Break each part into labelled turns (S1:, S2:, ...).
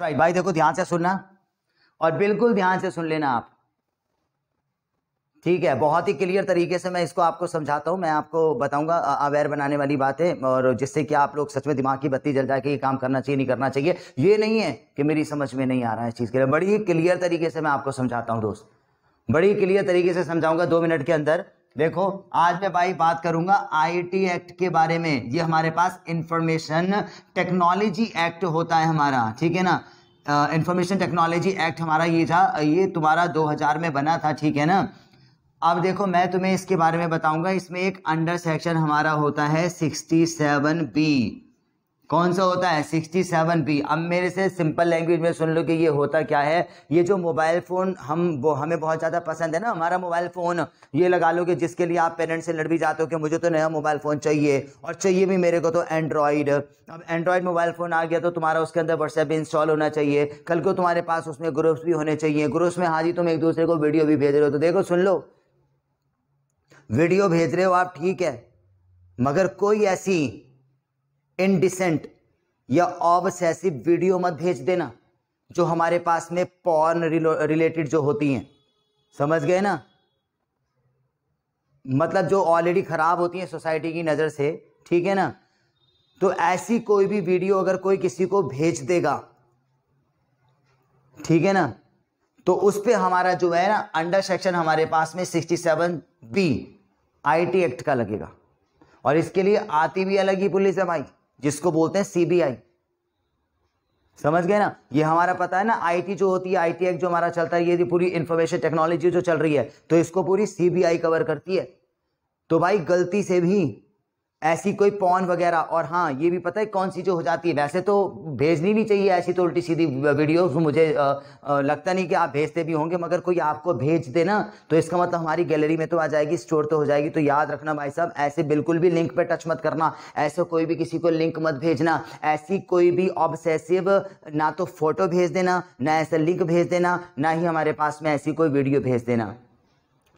S1: right भाई देखो ध्यान से सुनना और बिल्कुल ध्यान से सुन लेना आप ठीक है बहुत ही क्लियर तरीके से मैं इसको आपको समझाता हूँ मैं आपको बताऊंगा अवेयर बनाने वाली बात है और जिससे कि आप लोग सच में दिमाग की बत्ती जल जाए कि ये काम करना चाहिए नहीं करना चाहिए ये नहीं है कि मेरी समझ में नहीं आ रहा है इस चीज़ के लिए बड़ी क्लियर तरीके से मैं आपको समझाता हूँ दोस्त बड़ी क्लियर तरीके से समझाऊंगा दो मिनट के अंदर देखो आज मैं भाई बात करूंगा आईटी एक्ट के बारे में ये हमारे पास इंफॉर्मेशन टेक्नोलॉजी एक्ट होता है हमारा ठीक है ना इंफॉर्मेशन टेक्नोलॉजी एक्ट हमारा ये था ये तुम्हारा 2000 में बना था ठीक है ना अब देखो मैं तुम्हें इसके बारे में बताऊंगा इसमें एक अंडर सेक्शन हमारा होता है सिक्सटी बी कौन सा होता है बी अब मेरे से सिंपल लैंग्वेज में सुन लो कि ये होता क्या है ये जो मोबाइल फ़ोन हम वो हमें बहुत ज़्यादा पसंद है ना हमारा मोबाइल फ़ोन ये लगा लो कि जिसके लिए आप पेरेंट्स से लड़ भी जाते हो कि मुझे तो नया मोबाइल फ़ोन चाहिए और चाहिए भी मेरे को तो एंड्रॉयड अब एंड्रॉयड मोबाइल फ़ोन आ गया तो तुम्हारा उसके अंदर व्हाट्सएप भी इंस्टॉल होना चाहिए कल को तुम्हारे पास उसमें ग्रुप्स भी होने चाहिए ग्रुप्स में हाजी तुम एक दूसरे को वीडियो भी भेज रहे हो तो देखो सुन लो वीडियो भेज रहे हो आप ठीक है मगर कोई ऐसी इनडिसेंट या ऑबसेसिव वीडियो मत भेज देना जो हमारे पास में पॉर्न रिलेटेड जो होती हैं समझ गए ना मतलब जो ऑलरेडी ख़राब होती हैं सोसाइटी की नज़र से ठीक है ना तो ऐसी कोई भी वीडियो अगर कोई किसी को भेज देगा ठीक है ना तो उस पर हमारा जो है ना अंडर सेक्शन हमारे पास में sixty seven B I act का लगेगा और इसके लिए आती भी अलग ही पुलिस है भाई जिसको बोलते हैं सीबीआई समझ गए ना ये हमारा पता है ना आईटी जो होती है आईटी एक्ट जो हमारा चलता है ये पूरी इंफॉर्मेशन टेक्नोलॉजी जो चल रही है तो इसको पूरी सीबीआई कवर करती है तो भाई गलती से भी ऐसी कोई पॉन वगैरह और हाँ ये भी पता है कौन सी जो हो जाती है वैसे तो भेजनी नहीं चाहिए ऐसी तो उल्टी सीधी वीडियो मुझे आ, आ, लगता नहीं कि आप भेजते भी होंगे मगर कोई आपको भेज दे ना तो इसका मतलब हमारी गैलरी में तो आ जाएगी स्टोर तो हो जाएगी तो याद रखना भाई साहब ऐसे बिल्कुल भी लिंक पर टच मत करना ऐसे कोई भी किसी को लिंक मत भेजना ऐसी कोई भी ऑब्सेसिव ना तो फोटो भेज देना ना ऐसा लिंक भेज देना ना ही हमारे पास में ऐसी कोई वीडियो भेज देना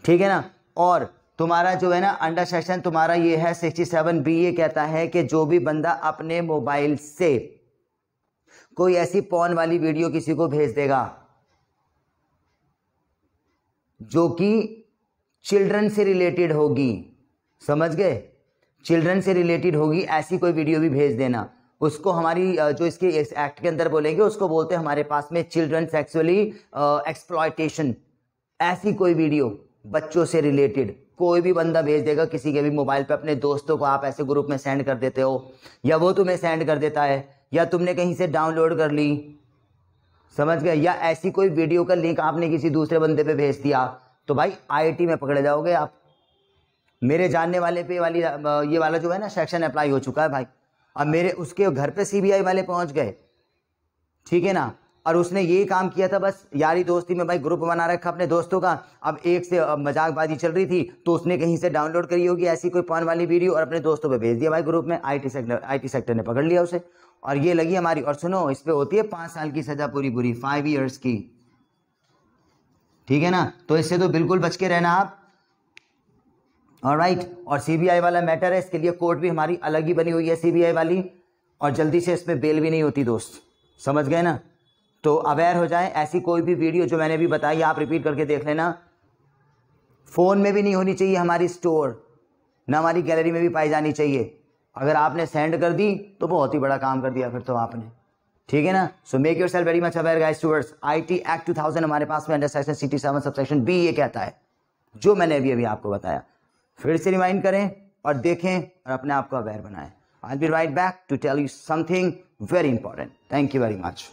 S1: ठीक है ना और तुम्हारा जो है ना अंडर सेशन तुम्हारा ये है सिक्सटी सेवन बी ये कहता है कि जो भी बंदा अपने मोबाइल से कोई ऐसी पॉन वाली वीडियो किसी को भेज देगा जो कि चिल्ड्रन से रिलेटेड होगी समझ गए चिल्ड्रन से रिलेटेड होगी ऐसी कोई वीडियो भी भेज देना उसको हमारी जो इसके एक्ट के अंदर बोलेंगे उसको बोलते हैं हमारे पास में चिल्ड्रन सेक्सुअली एक्सप्लॉयटेशन ऐसी कोई वीडियो बच्चों से रिलेटेड कोई भी बंदा भेज देगा किसी के भी मोबाइल पे अपने दोस्तों को आप ऐसे ग्रुप में सेंड कर देते हो या वो तुम्हें सेंड कर देता है या तुमने कहीं से डाउनलोड कर ली समझ गए या ऐसी कोई वीडियो का लिंक आपने किसी दूसरे बंदे पे भेज दिया तो भाई आईटी में पकड़े जाओगे आप मेरे जानने वाले पे वाली ये वाला जो है ना सेक्शन अप्लाई हो चुका है भाई अब मेरे उसके घर पे सीबीआई वाले पहुंच गए ठीक है ना और उसने ये काम किया था बस यारी दोस्ती में भाई ग्रुप बना रखा अपने दोस्तों का अब एक से मजाकबाजी चल रही थी तो उसने कहीं से डाउनलोड करी होगी ऐसी कोई पान वाली वीडियो और अपने दोस्तों पर भेज दिया भाई ग्रुप में आई सेक्टर आई सेक्टर ने पकड़ लिया उसे और ये लगी हमारी और सुनो इस पर होती है पाँच साल की सजा पूरी पूरी फाइव ईयर्स की ठीक है ना तो इससे तो बिल्कुल बच के रहना आप और राइट और सीबीआई वाला मैटर है इसके लिए कोर्ट भी हमारी अलग ही बनी हुई है सीबीआई वाली और जल्दी से इसमें बेल भी नहीं होती दोस्त समझ गए ना तो अवेयर हो जाए ऐसी कोई भी वीडियो जो मैंने अभी बताई आप रिपीट करके देख लेना फ़ोन में भी नहीं होनी चाहिए हमारी स्टोर ना हमारी गैलरी में भी पाई जानी चाहिए अगर आपने सेंड कर दी तो बहुत ही बड़ा काम कर दिया फिर तो आपने ठीक है ना so make yourself very much aware guys towards I T act two thousand हमारे पास में under section sixty seven sub section B ये कहता है जो मैंने अभी अभी आपको बताया फिर से रिमाइंड करें और देखें और अपने आप को अवेयर बनाएं I be right back to tell you something very important thank you very much